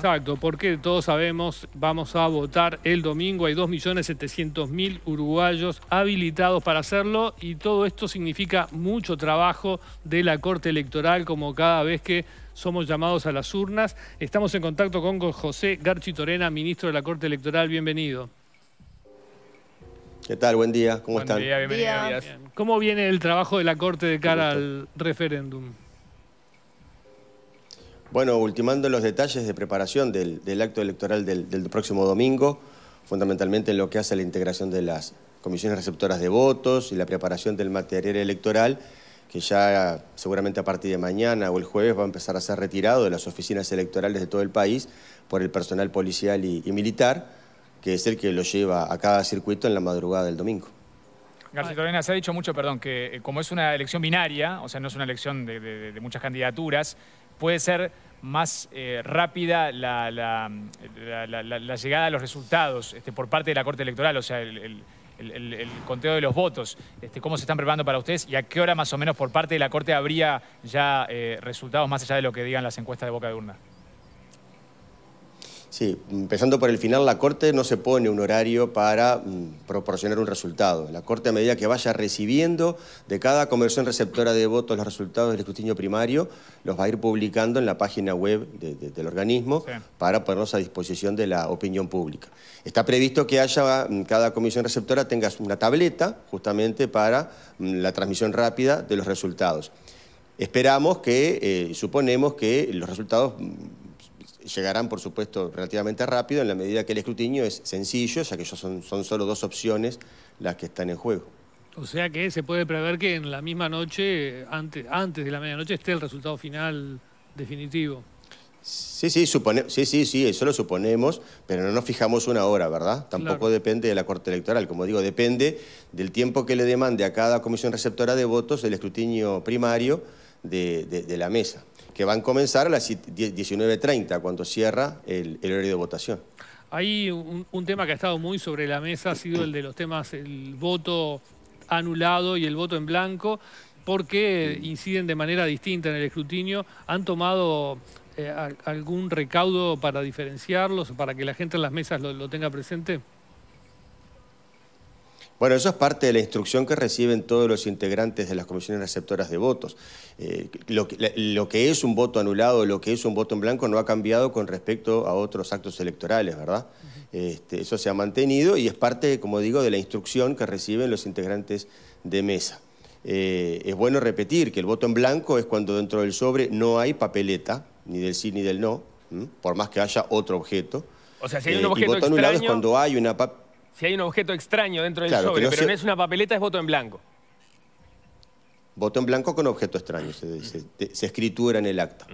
Exacto, porque todos sabemos, vamos a votar el domingo, hay 2.700.000 uruguayos habilitados para hacerlo y todo esto significa mucho trabajo de la Corte Electoral como cada vez que somos llamados a las urnas. Estamos en contacto con José Garchi Torena, ministro de la Corte Electoral, bienvenido. ¿Qué tal? Buen día, ¿cómo están? Buen día, bienvenido. ¿Cómo viene el trabajo de la Corte de cara al referéndum? Bueno, ultimando los detalles de preparación del, acto electoral del, próximo domingo, fundamentalmente en lo que hace a la integración de las comisiones receptoras de votos y la preparación del material electoral, que ya seguramente a partir de mañana o el jueves va a empezar a ser retirado de las oficinas electorales de todo el país por el personal policial y, militar, que es el que lo lleva a cada circuito en la madrugada del domingo. García Torena, se ha dicho mucho, perdón, que eh, como es una elección binaria, o sea, no es una elección de muchas candidaturas, puede ser más eh, rápida la, llegada a los resultados este, por parte de la Corte Electoral, o sea, el, conteo de los votos. Este, ¿Cómo se están preparando para ustedes y a qué hora más o menos por parte de la Corte habría ya eh, resultados más allá de lo que digan las encuestas de boca de urna? Sí, empezando por el final, la Corte no se pone un horario para mm, proporcionar un resultado. La Corte, a medida que vaya recibiendo de cada Comisión receptora de votos los resultados del escrutinio primario, los va a ir publicando en la página web del organismo para ponerlos a disposición de la opinión pública. Está previsto que haya, mm, cada comisión receptora tenga una tableta justamente para mm, la transmisión rápida de los resultados. Esperamos que, eh, suponemos que los resultados llegarán, por supuesto, relativamente rápido en la medida que el escrutinio es sencillo, ya que son, son solo dos opciones las que están en juego. O sea que se puede prever que en la misma noche, antes, antes de la medianoche, esté el resultado final definitivo. Sí, sí, supone, sí, sí, sí, eso lo suponemos, pero no nos fijamos una hora, ¿verdad? Tampoco depende de la Corte Electoral, como digo, depende del tiempo que le demande a cada comisión receptora de votos el escrutinio primario de, la mesa, que van a comenzar a las 19.30, cuando cierra el, horario de votación. Hay un, tema que ha estado muy sobre la mesa, ha sido el de los temas, el voto anulado y el voto en blanco, porque inciden de manera distinta en el escrutinio. ¿Han tomado eh, algún recaudo para diferenciarlos, para que la gente en las mesas lo tenga presente? Bueno, eso es parte de la instrucción que reciben todos los integrantes de las comisiones receptoras de votos. Eh, lo, que, es un voto anulado, lo que es un voto en blanco no ha cambiado con respecto a otros actos electorales, ¿verdad? Este, eso se ha mantenido y es parte, como digo, de la instrucción que reciben los integrantes de mesa. Eh, es bueno repetir que el voto en blanco es cuando dentro del sobre no hay papeleta, ni del sí ni del no, por más que haya otro objeto. O sea, si hay un eh, objeto el voto anulado es cuando hay una papeleta si hay un objeto extraño dentro del sobre, pero no es una papeleta, es voto en blanco. Voto en blanco con objeto extraño, se, escritura en el acta.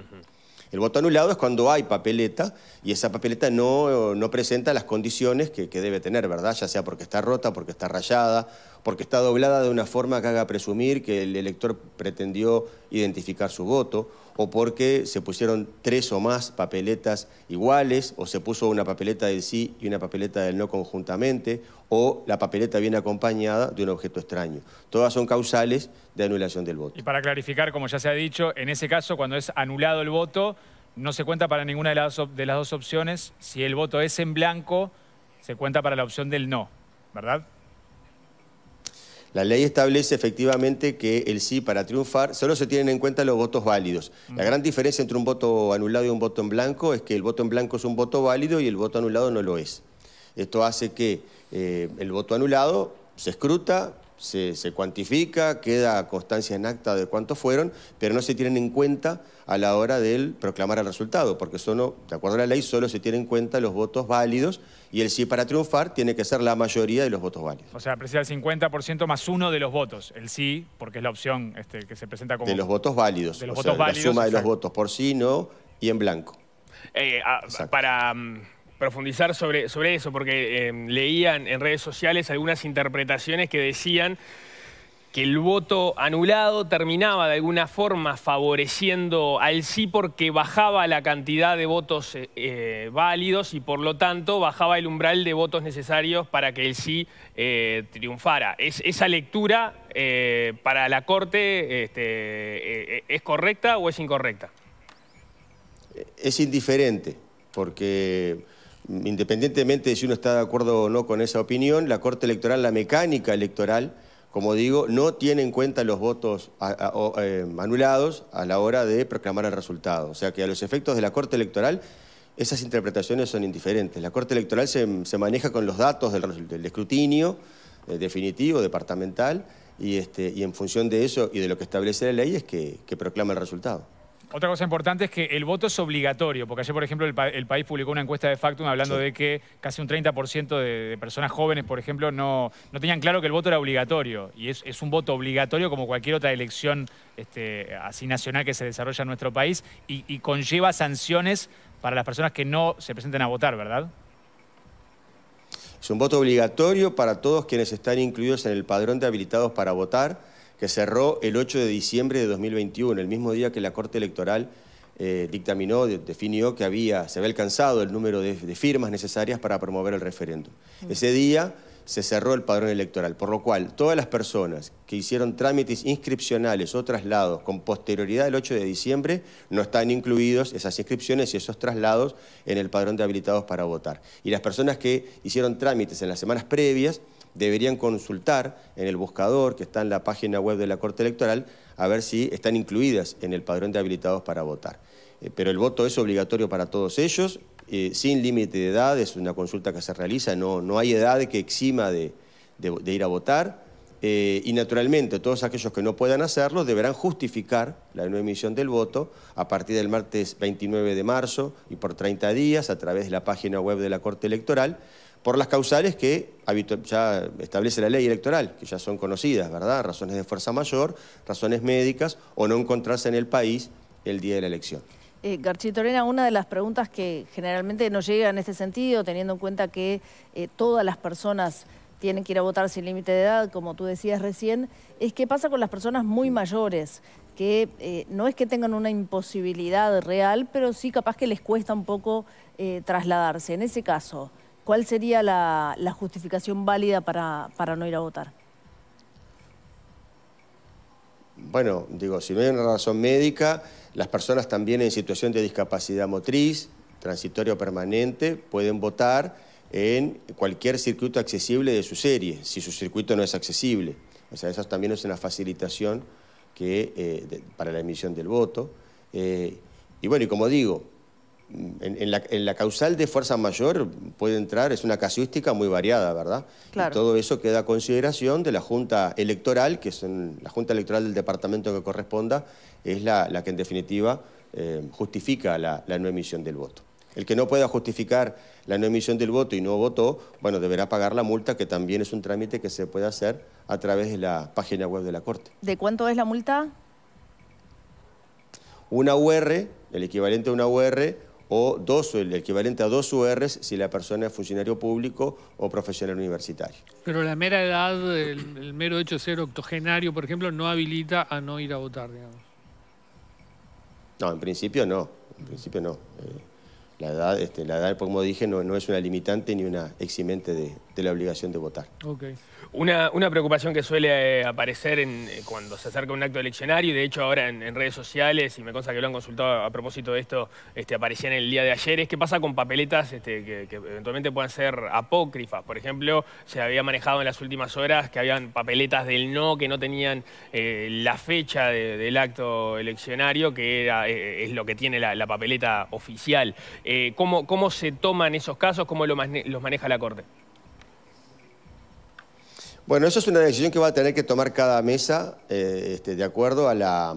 El voto anulado es cuando hay papeleta y esa papeleta no, no presenta las condiciones que, que, debe tener, ¿verdad? Ya sea porque está rota, porque está rayada porque está doblada de una forma que haga presumir que el elector pretendió identificar su voto, o porque se pusieron tres o más papeletas iguales, o se puso una papeleta del sí y una papeleta del no conjuntamente, o la papeleta viene acompañada de un objeto extraño. Todas son causales de anulación del voto. Y para clarificar, como ya se ha dicho, en ese caso, cuando es anulado el voto, no se cuenta para ninguna de las, de las dos opciones. Si el voto es en blanco, se cuenta para la opción del no, ¿verdad? La ley establece efectivamente que el sí para triunfar solo se tienen en cuenta los votos válidos. La gran diferencia entre un voto anulado y un voto en blanco es que el voto en blanco es un voto válido y el voto anulado no lo es. Esto hace que eh, el voto anulado se escruta, se, cuantifica, queda constancia en acta de cuántos fueron, pero no se tienen en cuenta a la hora de proclamar el resultado, porque solo, de acuerdo a la ley, solo se tienen en cuenta los votos válidos y el sí para triunfar tiene que ser la mayoría de los votos válidos. O sea, precisa el 50% más uno de los votos, el sí, porque es la opción este, que se presenta como... De los votos válidos, de los votos válidos, la suma de los votos por sí, no y en blanco. Eh, ah, para profundizar sobre, sobre eso, porque em, leían en redes sociales algunas interpretaciones que decían que el voto anulado terminaba de alguna forma favoreciendo al sí porque bajaba la cantidad de votos eh, eh, válidos y por lo tanto bajaba el umbral de votos necesarios para que el sí eh, triunfara. Es, ¿Esa lectura para la Corte este, es correcta o es incorrecta? Es indiferente porque independientemente de si uno está de acuerdo o no con esa opinión, la Corte Electoral, la mecánica electoral, como digo, no tiene en cuenta los votos eh, anulados a la hora de proclamar el resultado. O sea que a los efectos de la Corte Electoral esas interpretaciones son indiferentes. La Corte Electoral se, maneja con los datos del, escrutinio eh, definitivo, departamental, y, este, y en función de eso y de lo que establece la ley es que proclama el resultado. Otra cosa importante es que el voto es obligatorio, porque ayer, por ejemplo, el, país publicó una encuesta de Factum hablando de que casi un 30% de, de, personas jóvenes, por ejemplo, no, no tenían claro que el voto era obligatorio. Y es, un voto obligatorio como cualquier otra elección este, así nacional que se desarrolla en nuestro país y conlleva sanciones para las personas que no se presenten a votar, ¿verdad? Es un voto obligatorio para todos quienes están incluidos en el padrón de habilitados para votar que cerró el 8 de diciembre de 2021, el mismo día que la Corte Electoral eh, dictaminó, definió que había, se había alcanzado el número de, firmas necesarias para promover el referéndum. Ese día se cerró el padrón electoral, por lo cual todas las personas que hicieron trámites inscripcionales o traslados con posterioridad del 8 de diciembre no están incluidos esas inscripciones y esos traslados en el padrón de habilitados para votar. Y las personas que hicieron trámites en las semanas previas deberían consultar en el buscador que está en la página web de la Corte Electoral a ver si están incluidas en el padrón de habilitados para votar. Eh, pero el voto es obligatorio para todos ellos, eh, sin límite de edad, es una consulta que se realiza, no, hay edad que exima de, de, ir a votar. Eh, y naturalmente todos aquellos que no puedan hacerlo deberán justificar la no emisión del voto a partir del martes 29 de marzo y por 30 días a través de la página web de la Corte Electoral por las causales que ya establece la ley electoral, que ya son conocidas, ¿verdad? Razones de fuerza mayor, razones médicas o no encontrarse en el país el día de la elección. Eh, Garchitorena, una de las preguntas que generalmente nos llega en este sentido, teniendo en cuenta que eh, todas las personas tienen que ir a votar sin límite de edad, como tú decías recién, es qué pasa con las personas muy mayores, que eh, no es que tengan una imposibilidad real, pero sí capaz que les cuesta un poco eh, trasladarse. En ese caso, ¿Cuál sería la, justificación válida para, no ir a votar? Bueno, digo, si no hay una razón médica, las personas también en situación de discapacidad motriz, transitorio o permanente, pueden votar en cualquier circuito accesible de su serie, si su circuito no es accesible. O sea, eso también es una facilitación que, eh, para la emisión del voto. Eh, y bueno, y como digo, en, la, causal de fuerza mayor puede entrar, es una casuística muy variada, ¿verdad? Y todo eso queda a consideración de la Junta Electoral, que es la Junta Electoral del departamento que corresponda, es la, que en definitiva eh, justifica la, la no emisión del voto. El que no pueda justificar la no emisión del voto y no votó, bueno, deberá pagar la multa, que también es un trámite que se puede hacer a través de la página web de la Corte. ¿De cuánto es la multa? Una UR, el equivalente a una UR, o dos, el equivalente a dos URs si la persona es funcionario público o profesional universitario. Pero la mera edad, el, mero hecho de ser octogenario, por ejemplo, no habilita a no ir a votar, digamos. No, en principio no, en principio no. Eh, la edad, este, la edad, como dije, no, no es una limitante ni una eximente de, la obligación de votar. Okay. Una, una, preocupación que suele eh, aparecer eh, cuando se acerca un acto eleccionario, de hecho ahora en, redes sociales, y me consta que lo han consultado a propósito de esto, este, en el día de ayer, es qué pasa con papeletas este, que, eventualmente puedan ser apócrifas. Por ejemplo, se había manejado en las últimas horas que habían papeletas del no que no tenían eh, la fecha del acto eleccionario, que es lo que tiene la papeleta oficial. Eh, ¿cómo, se toman esos casos? ¿Cómo los maneja la Corte? Bueno, eso es una decisión que va a tener que tomar cada mesa eh, este, de acuerdo a, la,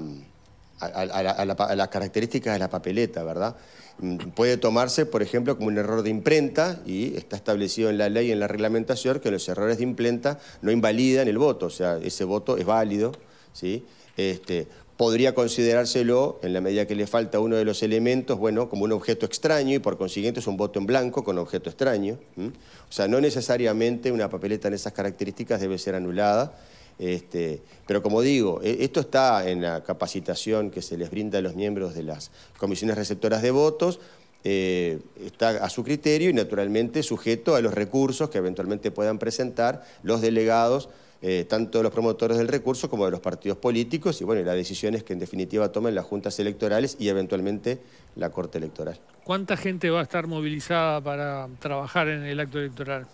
las características de la papeleta, ¿verdad? Mm, puede tomarse, por ejemplo, como un error de imprenta y está establecido en la ley, en la reglamentación, que los errores de imprenta no invalidan el voto, o sea, ese voto es válido, ¿sí? Este, podría considerárselo, en la medida que le falta uno de los elementos, bueno, como un objeto extraño y por consiguiente es un voto en blanco con objeto extraño. O sea, no necesariamente una papeleta en esas características debe ser anulada, este, pero como digo, e, esto está en la capacitación que se les brinda a los miembros de las comisiones receptoras de votos, eh, está a su criterio y naturalmente sujeto a los recursos que eventualmente puedan presentar los delegados eh, tanto de los promotores del recurso como de los partidos políticos y bueno, las decisiones que en definitiva tomen las juntas electorales y eventualmente la Corte Electoral. ¿Cuánta gente va a estar movilizada para trabajar en el acto electoral?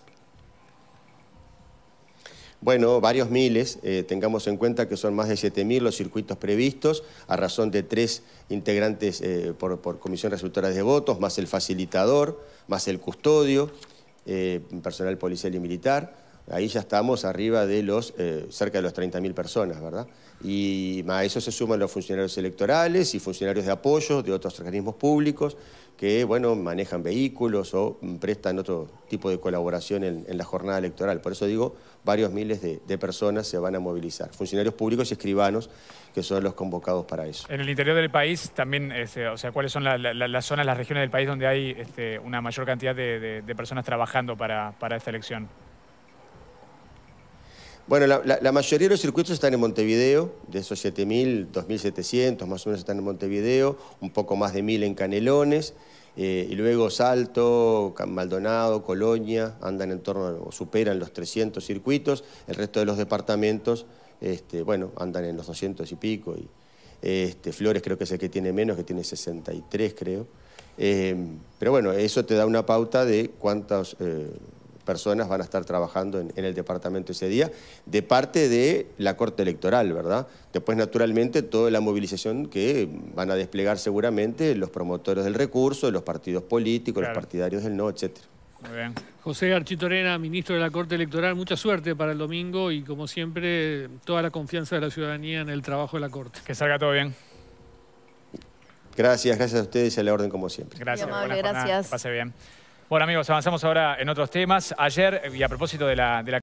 Bueno, varios miles, eh, tengamos en cuenta que son más de 7.000 los circuitos previstos, a razón de tres integrantes eh, por, por, comisión resultora de votos, más el facilitador, más el custodio, personal policial y militar ahí ya estamos arriba de los, eh, cerca de los 30.000 personas, ¿verdad? Y a eso se suman los funcionarios electorales y funcionarios de apoyo de otros organismos públicos que, bueno, manejan vehículos o prestan otro tipo de colaboración en, la jornada electoral. Por eso digo, varios miles de, personas se van a movilizar. Funcionarios públicos y escribanos que son los convocados para eso. En el interior del país también, este, o sea, ¿cuáles son las zonas, las regiones del país donde hay este, una mayor cantidad de, personas trabajando para, para esta elección? Bueno, la, mayoría de los circuitos están en Montevideo, de esos 7.000, 2.700 más o menos están en Montevideo, un poco más de 1.000 en Canelones, eh, y luego Salto, Maldonado, Colonia, andan en torno, o superan los 300 circuitos, el resto de los departamentos, este, bueno, andan en los 200 y pico, y este, Flores creo que es el que tiene menos, que tiene 63 creo, eh, pero bueno, eso te da una pauta de cuántos... Eh, personas van a estar trabajando en, el departamento ese día, de parte de la Corte Electoral, ¿verdad? Después, naturalmente, toda la movilización que van a desplegar seguramente los promotores del recurso, los partidos políticos, los partidarios del no, etc. Muy bien. José Architorena, ministro de la Corte Electoral, mucha suerte para el domingo y, como siempre, toda la confianza de la ciudadanía en el trabajo de la Corte. Que salga todo bien. Gracias, gracias a ustedes y a la orden como siempre. Gracias, amable, gracias. Pase bien. Bueno amigos, avanzamos ahora en otros temas. Ayer, y a propósito de la... De la...